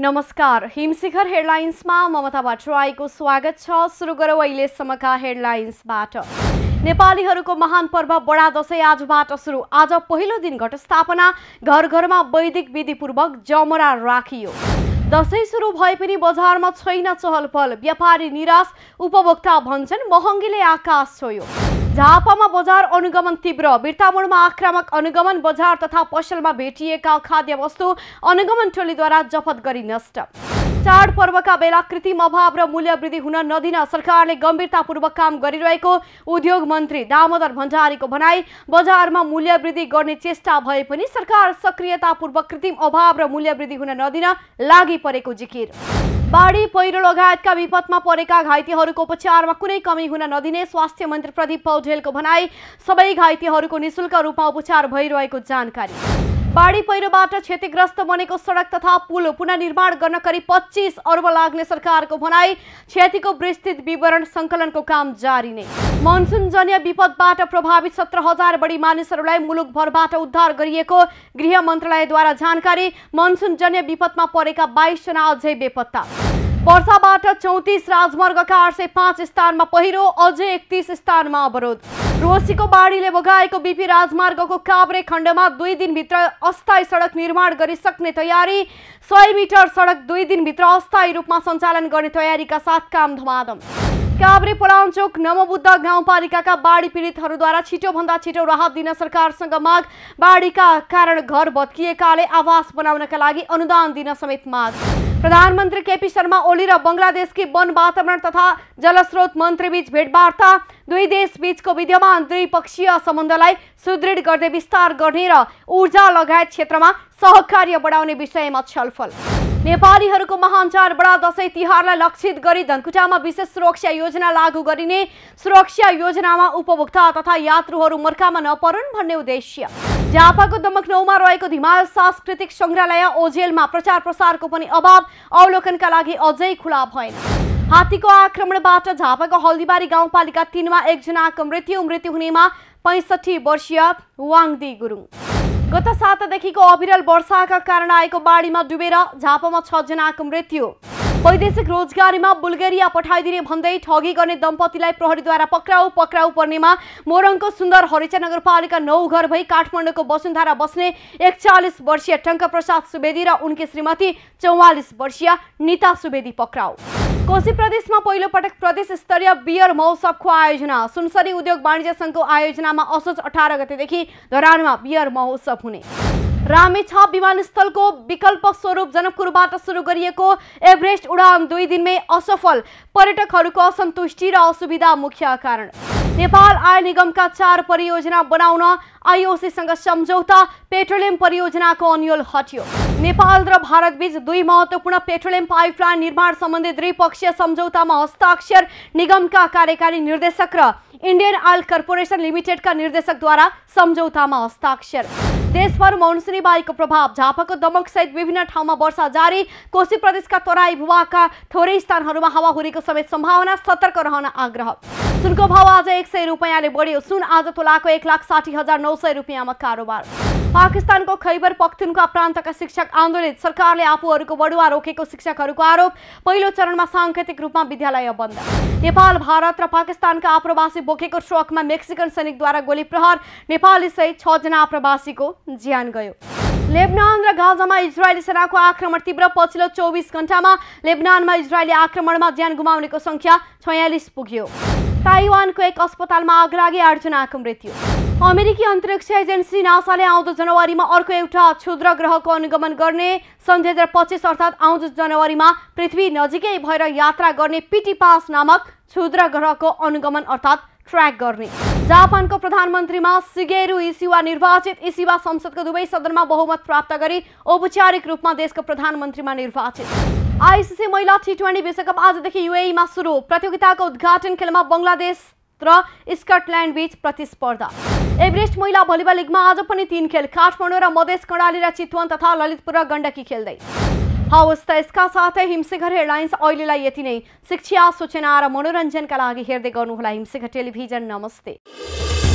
नमस्कार हिमशिखर हेडलाइन्समा ममता भट्टराईको स्वागत छ सुरु गरौँ अहिलेसम्मका हेडलाइन्सबाट नेपालीहरूको महान पर्व बडा दशैँ आजबाट सुरु आज पहिलो दिन घटस्थापना घर घरमा वैदिक विधिपूर्वक जमरा राखियो दसैँ सुरु भए पनि बजारमा छैन चहलपहल व्यापारी निराश उपभोक्ता भन्छन् महँगीले आकाश छोयो झापामा बजार अनुगमन तीव्र बिर्तामोडमा आक्रामक अनुगमन बजार तथा पसलमा भेटिएका खाद्य वस्तु अनुगमन टोलीद्वारा जफत गरी नष्ट चाडपर्वका बेला कृत्रिम अभाव र मूल्य वृद्धि हुन नदिन सरकारले गम्भीरतापूर्वक काम गरिरहेको उद्योग मन्त्री दामोदर भण्डारीको भनाई बजारमा मूल्य वृद्धि गर्ने चेष्टा भए पनि सरकार सक्रियतापूर्वक कृत्रिम अभाव र मूल्य वृद्धि हुन नदिन लागि परेको जिकिर बाढी पहिरो लगायतका विपदमा परेका घाइतेहरूको उपचारमा कुनै कमी हुन नदिने स्वास्थ्य मन्त्री प्रदीप पौडेल पौडेलको भनाई सबै घाइतेहरूको निशुल्क रूपमा उपचार भइरहेको जानकारी बाढी पहिरोबाट क्षतिग्रस्त बनेको सडक तथा पुल पुनर्निर्माण गर्न करिब पच्चिस अर्ब लाग्ने सरकारको भनाई क्षतिको विस्तृत विवरण सङ्कलनको काम जारी नै मनसुनजन्य विपदबाट प्रभावित सत्र हजार बढी मानिसहरूलाई मुलुकभरबाट उद्धार गरिएको गृह मन्त्रालयद्वारा जानकारी मनसुनजन्य विपदमा परेका बाइसजना अझै बेपत्ता वर्षाबाट चौतिस राजमार्गका आठ सय पाँच स्थानमा पहिरो अझै एकतिस स्थानमा अवरोध रोसीको बाढीले बगाएको बिपी राजमार्गको काभ्रे खण्डमा दुई दिनभित्र अस्थायी सडक निर्माण गरिसक्ने तयारी सय मिटर सडक दुई दिनभित्र अस्थायी रूपमा सञ्चालन गर्ने तयारीका साथ काम धमाधम काभ्रे पलाञ्चोक नवबुद्ध गाउँपालिकाका बाढी पीडितहरूद्वारा छिटोभन्दा छिटो राहत दिन सरकारसँग माग बाढीका कारण घर भत्किएकाले आवास बनाउनका लागि अनुदान दिन समेत माग प्रधानमन्त्री केपी शर्मा ओली र बङ्गलादेशकी वन वातावरण तथा जलस्रोत मन्त्रीबीच भेटवार्ता दुई देश बीचको विद्यमान द्विपक्षीय सम्बन्धलाई सुदृढ गर्दै विस्तार गर्ने र ऊर्जा लगायत क्षेत्रमा सहकार्य बढाउने विषयमा छलफल नेपालीहरूको महान बडा दसैँ तिहारलाई लक्षित गरी धनकुटामा विशेष सुरक्षा योजना लागू गरिने सुरक्षा योजनामा उपभोक्ता तथा यात्रुहरू मर्खामा नपरुन् भन्ने उद्देश्य झापाको दमकनौमा रहेको धिमाल सांस्कृतिक सङ्ग्रहालय ओझेलमा प्रचार प्रसारको पनि अभाव अवलोकनका लागि अझै खुला भएन हात्तीको आक्रमणबाट झापाको हल्दीबारी गाउँपालिका तिनमा एकजनाको मृत्यु मृत्यु हुनेमा पैँसठी वर्षीय वाङदी गुरुङ गत सातदेखिको अविरल वर्षाका कारण आएको बाढीमा डुबेर झापामा छजनाको मृत्यु वैदेशिक रोजगारीमा बुल्गेरिया पठाइदिने भन्दै ठगी गर्ने दम्पतिलाई प्रहरीद्वारा पक्राउ पक्राउ पर्नेमा मोरङको सुन्दर हरिचा नगरपालिका नौ घर भई काठमाडौँको वसुन्धारा बस्ने एकचालिस वर्षीय टङ्कप्रसाद सुवेदी र उनकी श्रीमती चौवालिस वर्षीय निता सुवेदी पक्राउ कोशी प्रदेशमा पहिलोपटक प्रदेश स्तरीय बियर महोत्सवको आयोजना सुनसरी उद्योग वाणिज्य सङ्घको आयोजनामा असोज अठार गतेदेखि धरानमा बियर महोत्सव हुने रामेछा विमानस्थलको विकल्प स्वरूप जनकपुरबाट सुरु गरिएको एभरेस्ट उडान दुई दिनमै असफल पर्यटकहरूको असन्तुष्टि र असुविधा मुख्य कारण नेपाल आय निगमका चार परियोजना बनाउन आइओसीसँग सम्झौता पेट्रोलियम परियोजनाको अन्यल हट्यो नेपाल र भारतबीच दुई महत्त्वपूर्ण पेट्रोलियम पाइपलाइन निर्माण सम्बन्धी द्विपक्षीय सम्झौतामा हस्ताक्षर निगमका कार्यकारी निर्देशक र इन्डियन का कर्पोरेसन लिमिटेडका निर्देशकद्वारा सम्झौतामा हस्ताक्षर देशभर मनसुनी को प्रभाव दमक सहित विभिन्न ठाउँमा वर्षा जारी कोशी प्रदेशका तराई भुवाका थोरै स्थानहरूमा हावाहुरीको समेत सम्भावना सतर्क रहन आग्रह सुनको भाव आज एक सय रुपियाँले बढ्यो सुन आज तोलाको एक लाख साठी हजार नौ सय रुपियाँमा कारोबार पाकिस्तानको खैबर पख्तुनका प्रान्तका शिक्षक आन्दोलित सरकारले आफूहरूको बढुवा रोकेको शिक्षकहरूको आरोप पहिलो चरणमा साङ्केतिक रूपमा विद्यालय बन्द नेपाल भारत र पाकिस्तानका आप्रवासी बोकेको ट्रकमा मेक्सिकन सैनिकद्वारा गोली प्रहार नेपाली सहित छजना आप्रवासीको ज्यान गयो लेबनान र गाजामा इजरायली सेनाको आक्रमण तीव्र पछिल्लो चौबिस घण्टामा लेबनानमा इजरायली आक्रमणमा ज्यान गुमाउनेको सङ्ख्या छयालिस पुग्यो ताइवानको एक अस्पतालमा अग्रागी आठजनाको मृत्यु अमेरिकी अन्तरिक्ष एजेन्सी नासाले आउँदो जनवरीमा अर्को एउटा क्षुद्र ग्रहको अनुगमन गर्ने सन् दुई हजार पच्चिस अर्थात् आउँदो जनवरीमा पृथ्वी नजिकै भएर यात्रा गर्ने पास नामक क्षुद्र ग्रहको अनुगमन अर्थात् ट्र्याक गर्ने जापानको प्रधानमन्त्रीमा सिगेरु इसिवा निर्वाचित इसिवा संसदको दुवै सदनमा बहुमत प्राप्त गरी औपचारिक रूपमा देशको प्रधानमन्त्रीमा निर्वाचित आइसिसी महिला टी ट्वेन्टी विश्वकप आजदेखि युएईमा सुरु प्रतियोगिताको उद्घाटन खेलमा बङ्गलादेश र स्कटल्यान्ड बीच प्रतिस्पर्धा एभरेस्ट महिला भलिबल लिगमा आज पनि तीन खेल काठमाडौँ र मधेस कर्णाली र चितवन तथा ललितपुर र गण्डकी खेल्दै हवस् त यसका साथै हिमसेघर हेडलाइन्स अहिलेलाई यति नै शिक्षा सूचना र मनोरञ्जनका लागि हेर्दै गर्नुहोला हिमशेखर टेलिभिजन नमस्ते